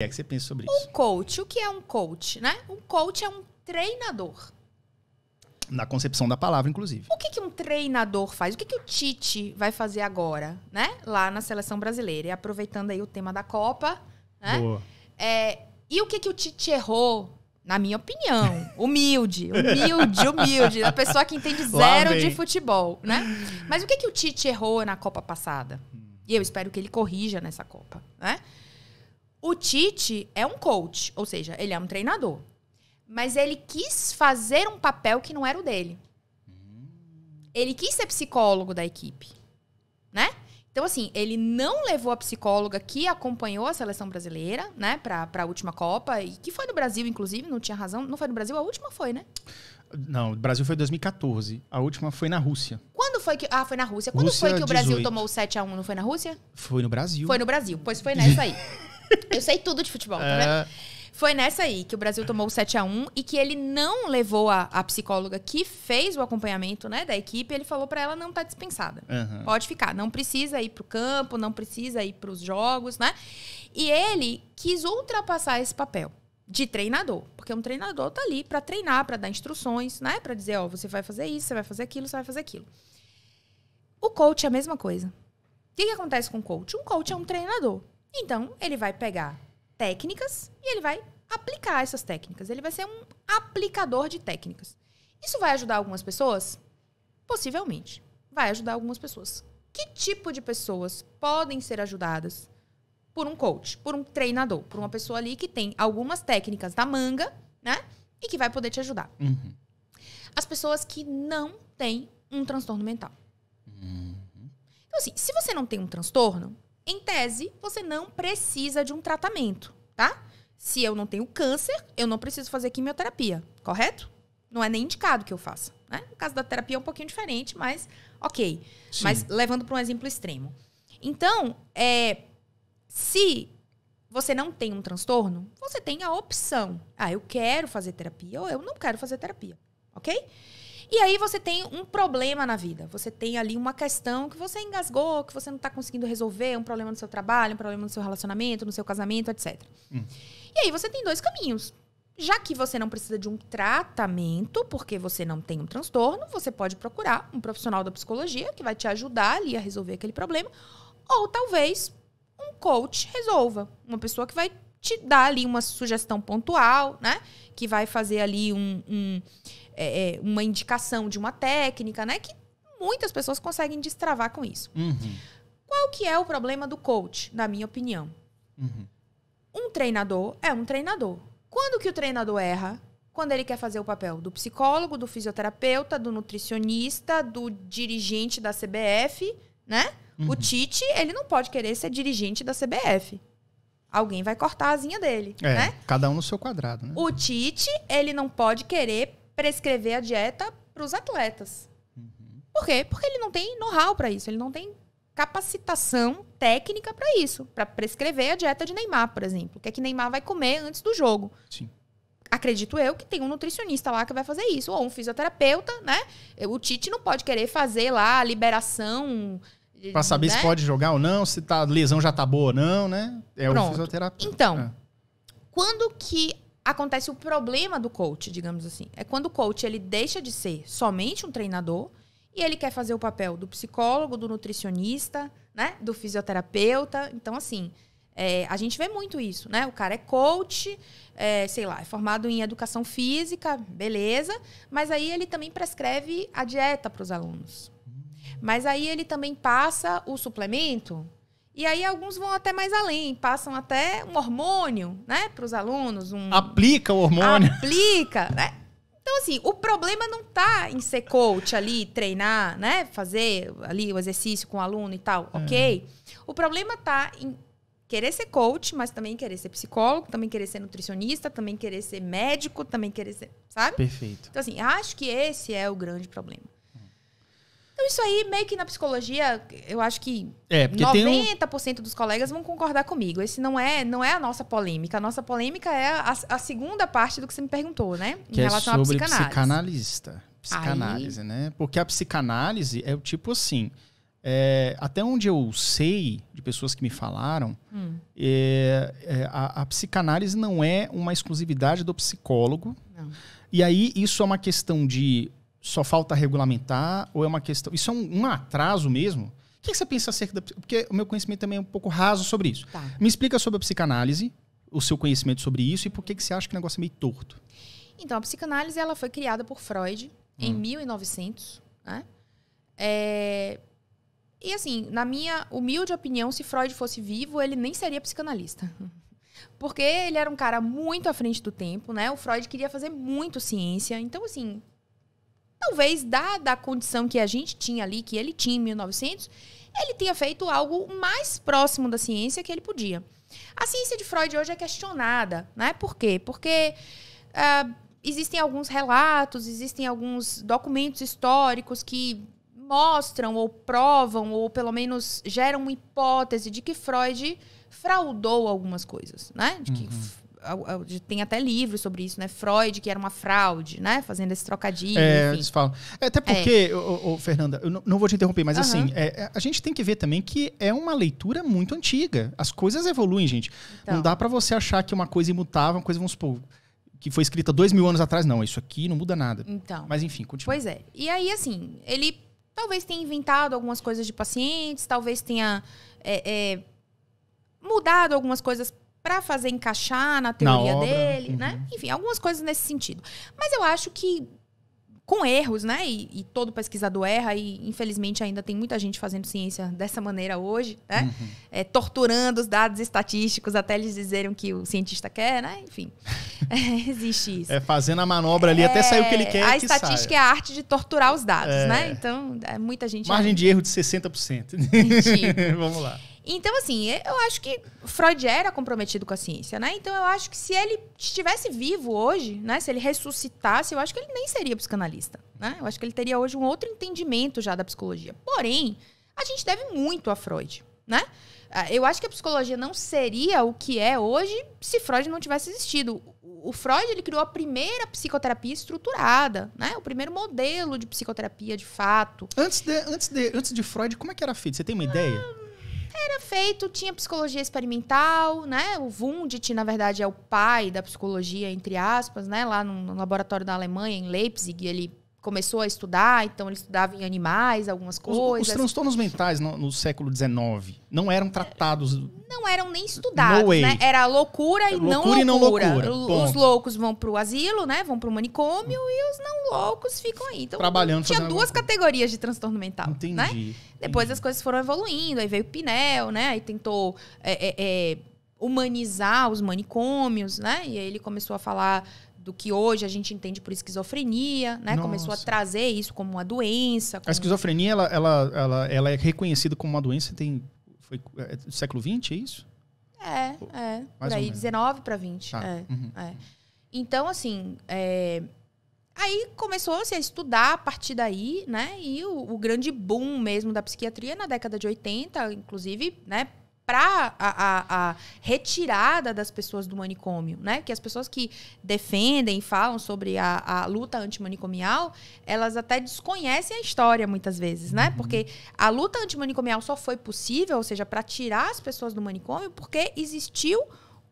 que é que você pensa sobre isso? Um coach, o que é um coach, né? Um coach é um treinador. Na concepção da palavra, inclusive. O que, que um treinador faz? O que, que o Tite vai fazer agora, né? Lá na seleção brasileira. E aproveitando aí o tema da Copa, né? Boa. É, e o que, que o Tite errou na minha opinião, humilde, humilde, humilde, a pessoa que entende zero de futebol, né? Mas o que que o Tite errou na Copa passada? E eu espero que ele corrija nessa Copa, né? O Tite é um coach, ou seja, ele é um treinador. Mas ele quis fazer um papel que não era o dele. Ele quis ser psicólogo da equipe, né? Então, assim, ele não levou a psicóloga que acompanhou a seleção brasileira, né, pra, a última Copa, e que foi no Brasil, inclusive, não tinha razão. Não foi no Brasil? A última foi, né? Não, o Brasil foi em 2014. A última foi na Rússia. Quando foi que. Ah, foi na Rússia. Quando Rússia, foi que o Brasil 18. tomou o 7x1? Não foi na Rússia? Foi no Brasil. Foi no Brasil, pois foi nessa aí. Eu sei tudo de futebol, é. tá vendo? É. Foi nessa aí que o Brasil tomou o 7 a 1 e que ele não levou a, a psicóloga que fez o acompanhamento né, da equipe. Ele falou para ela não tá dispensada. Uhum. Pode ficar. Não precisa ir pro campo, não precisa ir pros jogos, né? E ele quis ultrapassar esse papel de treinador. Porque um treinador tá ali para treinar, para dar instruções, né? Para dizer, ó, oh, você vai fazer isso, você vai fazer aquilo, você vai fazer aquilo. O coach é a mesma coisa. O que, que acontece com o coach? Um coach é um treinador. Então, ele vai pegar técnicas e ele vai aplicar essas técnicas. Ele vai ser um aplicador de técnicas. Isso vai ajudar algumas pessoas? Possivelmente. Vai ajudar algumas pessoas. Que tipo de pessoas podem ser ajudadas por um coach, por um treinador, por uma pessoa ali que tem algumas técnicas da manga, né? E que vai poder te ajudar. Uhum. As pessoas que não têm um transtorno mental. Uhum. Então, assim, se você não tem um transtorno, em tese, você não precisa de um tratamento, tá? Se eu não tenho câncer, eu não preciso fazer quimioterapia, correto? Não é nem indicado que eu faça. Né? No caso da terapia é um pouquinho diferente, mas ok. Sim. Mas levando para um exemplo extremo. Então, é, se você não tem um transtorno, você tem a opção. Ah, eu quero fazer terapia ou eu não quero fazer terapia, ok? E aí você tem um problema na vida. Você tem ali uma questão que você engasgou, que você não está conseguindo resolver, um problema no seu trabalho, um problema no seu relacionamento, no seu casamento, etc. Hum. E aí você tem dois caminhos. Já que você não precisa de um tratamento, porque você não tem um transtorno, você pode procurar um profissional da psicologia que vai te ajudar ali a resolver aquele problema. Ou talvez um coach resolva. Uma pessoa que vai te dar ali uma sugestão pontual, né? Que vai fazer ali um, um é, é, uma indicação de uma técnica, né? Que muitas pessoas conseguem destravar com isso. Uhum. Qual que é o problema do coach, na minha opinião? Uhum. Um treinador é um treinador. Quando que o treinador erra? Quando ele quer fazer o papel do psicólogo, do fisioterapeuta, do nutricionista, do dirigente da CBF, né? Uhum. O Tite, ele não pode querer ser dirigente da CBF. Alguém vai cortar a asinha dele, é, né? Cada um no seu quadrado, né? O Tite, ele não pode querer prescrever a dieta para os atletas. Uhum. Por quê? Porque ele não tem know-how para isso, ele não tem capacitação técnica para isso, para prescrever a dieta de Neymar, por exemplo. O que é que Neymar vai comer antes do jogo? Sim. Acredito eu que tem um nutricionista lá que vai fazer isso, ou um fisioterapeuta, né? O Tite não pode querer fazer lá a liberação. Pra saber né? se pode jogar ou não, se tá, a lesão já tá boa ou não, né? É Pronto. o fisioterapeuta. Então, é. quando que acontece o problema do coach, digamos assim. É quando o coach ele deixa de ser somente um treinador e ele quer fazer o papel do psicólogo, do nutricionista, né, do fisioterapeuta. Então, assim, é, a gente vê muito isso, né? O cara é coach, é, sei lá, é formado em educação física, beleza, mas aí ele também prescreve a dieta para os alunos. Mas aí ele também passa o suplemento, e aí alguns vão até mais além, passam até um hormônio, né, para os alunos. Um... Aplica o hormônio. Aplica, né? Então, assim, o problema não está em ser coach ali, treinar, né? Fazer ali o exercício com o aluno e tal, é. ok? O problema está em querer ser coach, mas também querer ser psicólogo, também querer ser nutricionista, também querer ser médico, também querer ser, sabe? Perfeito. Então, assim, acho que esse é o grande problema. Então, isso aí, meio que na psicologia, eu acho que é, 90% um... dos colegas vão concordar comigo. Esse não é, não é a nossa polêmica. A nossa polêmica é a, a segunda parte do que você me perguntou, né? Que em é relação é sobre à psicanálise. psicanalista. Psicanálise, aí... né? Porque a psicanálise é o tipo assim. É, até onde eu sei de pessoas que me falaram, hum. é, é, a, a, psicanálise não é uma exclusividade do psicólogo. Não. E aí isso é uma questão de só falta regulamentar ou é uma questão. Isso é um, um atraso mesmo? O que, que você pensa acerca da. Porque o meu conhecimento também é um pouco raso sobre isso. Tá. Me explica sobre a psicanálise, o seu conhecimento sobre isso e por que, que você acha que o negócio é meio torto. Então, a psicanálise ela foi criada por Freud hum. em 1900. Né? É... E assim, na minha humilde opinião, se Freud fosse vivo, ele nem seria psicanalista. Porque ele era um cara muito à frente do tempo, né? O Freud queria fazer muito ciência. Então, assim, talvez, da, da condição que a gente tinha ali, que ele tinha em 1900, ele tinha feito algo mais próximo da ciência que ele podia. A ciência de Freud hoje é questionada, né? Por quê? Porque uh, existem alguns relatos, existem alguns documentos históricos que mostram ou provam ou pelo menos geram uma hipótese de que Freud fraudou algumas coisas, né? De que uhum tem até livros sobre isso, né? Freud, que era uma fraude, né? Fazendo esse trocadilho. É, enfim. eles falam. É, até é. porque, é. ô, ô, Fernanda, eu não, não, vou te interromper, mas uhum. assim, é, é, a gente tem que ver também que é uma leitura muito antiga. As coisas evoluem, gente. Então. Não dá para você achar que uma coisa imutável, uma coisa, vamos supor, que foi escrita dois mil anos atrás. Não, isso aqui não muda nada. Então. Mas enfim, continua. Pois é. E aí, assim, ele talvez tenha inventado algumas coisas de pacientes, talvez tenha é, é, mudado algumas coisas para fazer encaixar na teoria na dele, uhum. né? Enfim, algumas coisas nesse sentido. Mas eu acho que com erros, né? E, e, todo pesquisador erra, e infelizmente ainda tem muita gente fazendo ciência dessa maneira hoje, né? Uhum. É, torturando os dados estatísticos até eles dizerem o que o cientista quer, né? Enfim, é, existe isso. É fazendo a manobra ali é, até sair o que ele é, quer. A que estatística saia. é a arte de torturar os dados, é. né? Então, é, muita gente. Margem de erro de 60%. Vamos lá. Então, assim, é, eu acho que Freud era comprometido com a ciência, né? Então, eu acho que se ele estivesse vivo hoje, né? Se ele ressuscitasse, eu acho que ele nem seria psicanalista, né? Eu acho que ele teria hoje um outro entendimento já da psicologia. Porém, a gente deve muito a Freud, né? Ah, eu acho que a psicologia não seria o que é hoje se Freud não tivesse existido. O Freud ele criou a primeira psicoterapia estruturada, né? O primeiro modelo de psicoterapia de fato. Antes de, antes de, antes de Freud, como é que era feito? Você tem uma ah, ideia? Era feito, tinha psicologia experimental, né? O Wundt, na verdade, é o pai da psicologia, entre aspas, né? Lá no, laboratório da Alemanha, em Leipzig, ele começou a estudar, então ele estudava em animais, algumas coisas. Os, os transtornos mentais no, no, século XIX não eram tratados. Não eram nem estudados, né? Era loucura e loucura não loucura. E não loucura. Os loucos vão para o asilo, né? Vão para o manicômio e os não loucos ficam aí. Então, Trabalhando. Tinha duas categorias de transtorno mental, Entendi. né? Entendi. Depois as coisas foram evoluindo, aí veio o Pinel, né? Aí tentou é, é, é, humanizar os manicômios, né? E aí ele começou a falar do que hoje a gente entende por esquizofrenia, né? Nossa. Começou a trazer isso como uma doença. Como... A esquizofrenia, ela, ela, ela, ela é reconhecida como uma doença tem foi, é, do século XX, é isso? É, é. Mais aí, 19 para 20. Tá. É, uhum. é. Então, assim, é... aí começou-se a estudar a partir daí, né? E o, o grande boom mesmo da psiquiatria na década de 80, inclusive, né? para a, a, a, retirada das pessoas do manicômio, né? Que as pessoas que defendem, falam sobre a, a luta antimanicomial, elas até desconhecem a história muitas vezes, né? Uhum. Porque a luta antimanicomial só foi possível, ou seja, para tirar as pessoas do manicômio, porque existiu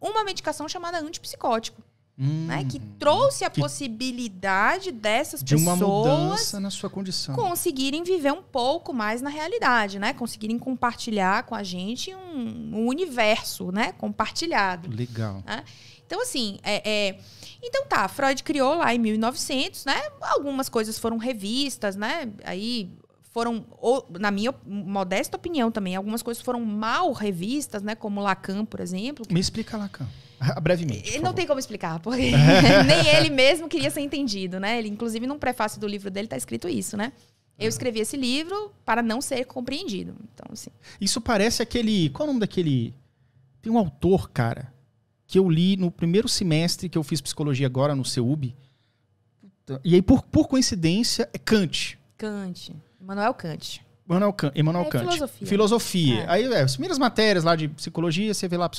uma medicação chamada antipsicótico. Hum, né, que hum. trouxe a que possibilidade dessas de pessoas uma mudança na sua condição conseguirem viver um pouco mais na realidade, né? Conseguirem compartilhar com a gente um, um universo, né? Compartilhado. Legal. Né? Então assim, é, é, então tá, Freud criou lá em 1900, né? Algumas coisas foram revistas, né? Aí foram, ou, na minha modesta opinião também, algumas coisas foram mal revistas, né? Como Lacan, por exemplo. Me explica Lacan. Brevemente. Ele não favor. tem como explicar, porque nem ele mesmo queria ser entendido, né? Ele, inclusive, num prefácio do livro dele está escrito isso, né? Eu escrevi esse livro para não ser compreendido. Então, assim. Isso parece aquele. Qual é o nome daquele. Tem um autor, cara, que eu li no primeiro semestre que eu fiz psicologia agora no CEUB. E aí, por, por coincidência, é Kant. Kant. Manuel Kant. Manuel Kant, Emmanuel é, Kant. Filosofia. filosofia. É. Aí, é, as primeiras matérias lá de psicologia, você vê lá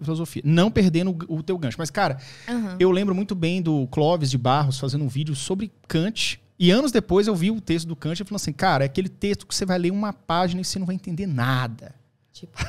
filosofia. Não perdendo o, o teu gancho. Mas, cara, uhum. eu lembro muito bem do Clóvis de Barros fazendo um vídeo sobre Kant. E anos depois eu vi o texto do Kant e falando assim, cara, é aquele texto que você vai ler uma página e você não vai entender nada. Tipo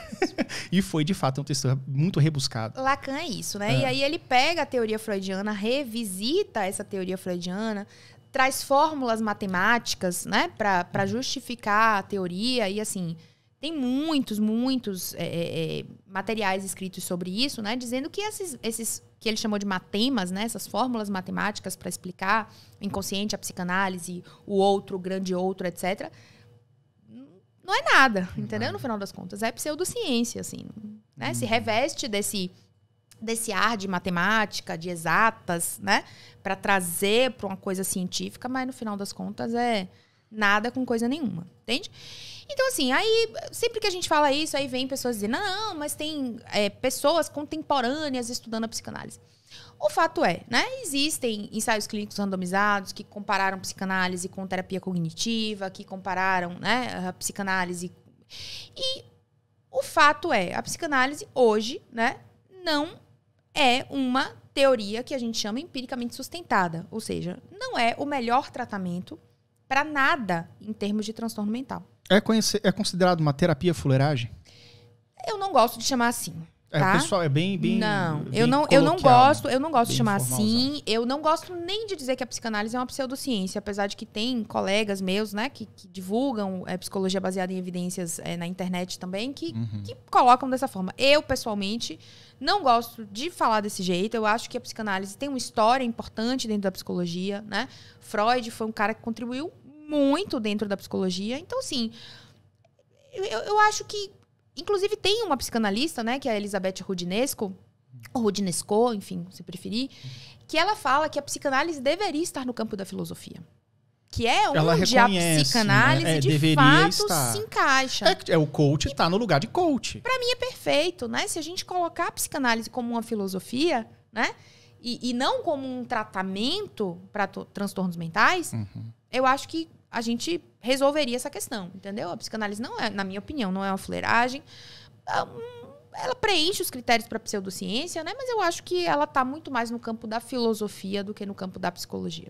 e foi, de fato, um texto muito rebuscado. Lacan é isso, né? É. E aí ele pega a teoria freudiana, revisita essa teoria freudiana, traz fórmulas matemáticas, né, para justificar a teoria e assim tem muitos, muitos é, é, é, materiais escritos sobre isso, né, dizendo que esses, esses que ele chamou de matemas, né, essas fórmulas matemáticas para explicar o inconsciente, a psicanálise, o outro, o grande outro, etc. Não é nada, entendeu? É no final das contas, é pseudociência, assim, né? Se reveste desse desse ar de matemática, de exatas, né? Para trazer para uma coisa científica, mas no final das contas é nada com coisa nenhuma, entende? Então, assim, aí sempre que a gente fala isso, aí vem pessoas dizendo, não, mas tem é, pessoas contemporâneas estudando a psicanálise. O fato é, né? Existem ensaios clínicos randomizados que compararam psicanálise com terapia cognitiva, que compararam, né, a psicanálise. E o fato é, a psicanálise hoje, né, não é uma teoria que a gente chama empiricamente sustentada, ou seja, não é o melhor tratamento para nada em termos de transtorno mental. É, é considerado uma terapia fuleiragem? Eu não gosto de chamar assim. É, tá? pessoal é bem, bem Não, bem eu não, eu não gosto, eu não gosto de chamar assim. Eu não gosto nem de dizer que a psicanálise é uma pseudociência, apesar de que tem colegas meus, né, que, que divulgam é, psicologia baseada em evidências é, na internet também, que, uhum. que colocam dessa forma. Eu, pessoalmente, não gosto de falar desse jeito. Eu acho que a psicanálise tem uma história importante dentro da psicologia, né? Freud foi um cara que contribuiu muito dentro da psicologia. Então, assim, eu, eu acho que Inclusive, tem uma psicanalista, né, que é a Elizabeth Rudinesco, ou Rudinesco, enfim, se preferir, que ela fala que a psicanálise deveria estar no campo da filosofia. Que é onde ela a né? psicanálise né? é, de fato estar. se encaixa. É, é o coach está no lugar de coach. Para mim é perfeito, né? Se a gente colocar a psicanálise como uma filosofia, né? E, e não como um tratamento para transtornos mentais, uhum. eu acho que a gente resolveria essa questão, entendeu? A psicanálise não é, na minha opinião, não é uma fuleiragem. É ela preenche os critérios para pseudociência, né? Mas eu acho que ela está muito mais no campo da filosofia do que no campo da psicologia.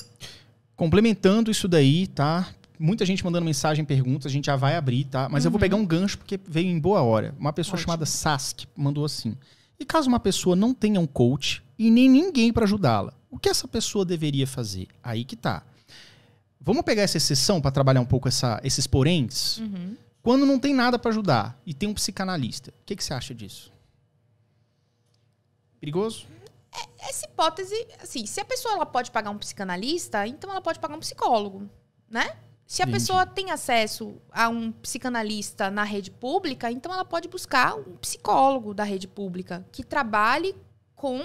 Complementando isso daí, tá? Muita gente mandando mensagem, perguntas, a gente já vai abrir, tá? Mas uhum. eu vou uhum. pegar um gancho porque veio em boa hora. Uma pessoa Ótimo. chamada Sask mandou assim: "E caso uma pessoa não tenha um coach e nem ninguém para ajudá-la, o que essa pessoa deveria fazer?" Aí que tá. Vamos pegar essa exceção para trabalhar um pouco essa, esses porentes. Uhum. Quando não tem nada para ajudar e tem um psicanalista, o que, que você acha disso? Perigoso? É, essa hipótese, assim, se a pessoa ela pode pagar um psicanalista, então ela pode pagar um psicólogo, né? Se a Entendi. pessoa tem acesso a um psicanalista na rede pública, então ela pode buscar um psicólogo da rede pública que trabalhe com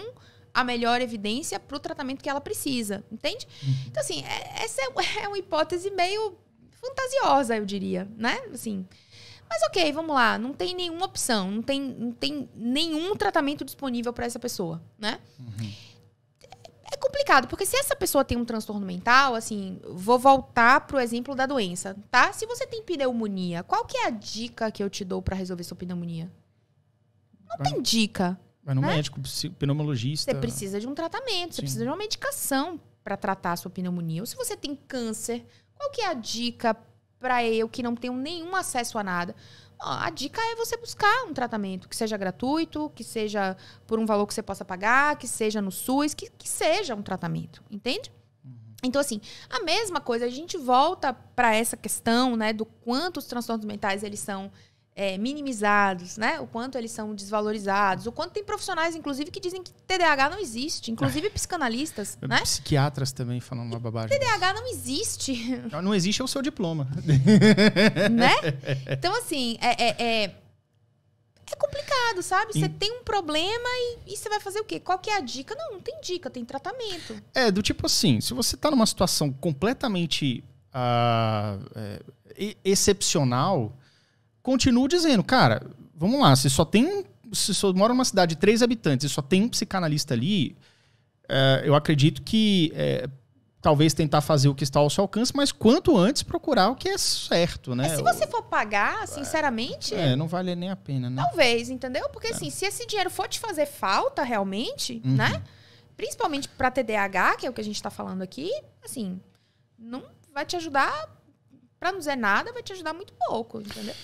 a melhor evidência para o tratamento que ela precisa, entende? Uhum. Então, assim, é, essa é, é uma hipótese meio fantasiosa, eu diria, né? Assim, mas ok, vamos lá, não tem nenhuma opção, não tem, não tem nenhum tratamento disponível para essa pessoa, né? Uhum. É complicado, porque se essa pessoa tem um transtorno mental, assim, vou voltar pro exemplo da doença, tá? Se você tem pneumonia, qual que é a dica que eu te dou para resolver sua pneumonia? Não tem dica. Vai no é né? médico, pneumologista. Você precisa de um tratamento, Sim. você precisa de uma medicação para tratar a sua pneumonia. Ou se você tem câncer, qual que é a dica para eu que não tenho nenhum acesso a nada? A dica é você buscar um tratamento que seja gratuito, que seja por um valor que você possa pagar, que seja no SUS, que, que seja um tratamento, entende? Uhum. Então, assim, a mesma coisa, a gente volta para essa questão, né, do quanto os transtornos mentais eles são é, minimizados, né? O quanto eles são desvalorizados, o quanto tem profissionais, inclusive, que dizem que TDAH não existe, inclusive psicanalistas, é, né? Psiquiatras também falam uma babagem. TDAH não existe. Não existe é o seu diploma. né? Então, assim, é, é, é, é complicado, sabe? Você tem um problema e, e você vai fazer o quê? Qual que é a dica? Não, não tem dica, tem tratamento. É, do tipo assim, se você tá numa situação completamente uh, é, excepcional continuo dizendo, cara, vamos lá, se só tem Se só mora numa cidade de três habitantes e só tem um psicanalista ali, é, eu acredito que é, talvez tentar fazer o que está ao seu alcance, mas quanto antes procurar o que é certo, né? É, se você for pagar, sinceramente. É, não vale nem a pena, né? Talvez, entendeu? Porque é. assim, se esse dinheiro for te fazer falta realmente, uhum. né? Principalmente para TDAH, que é o que a gente está falando aqui, assim, não vai te ajudar para não dizer nada, vai te ajudar muito pouco, entendeu?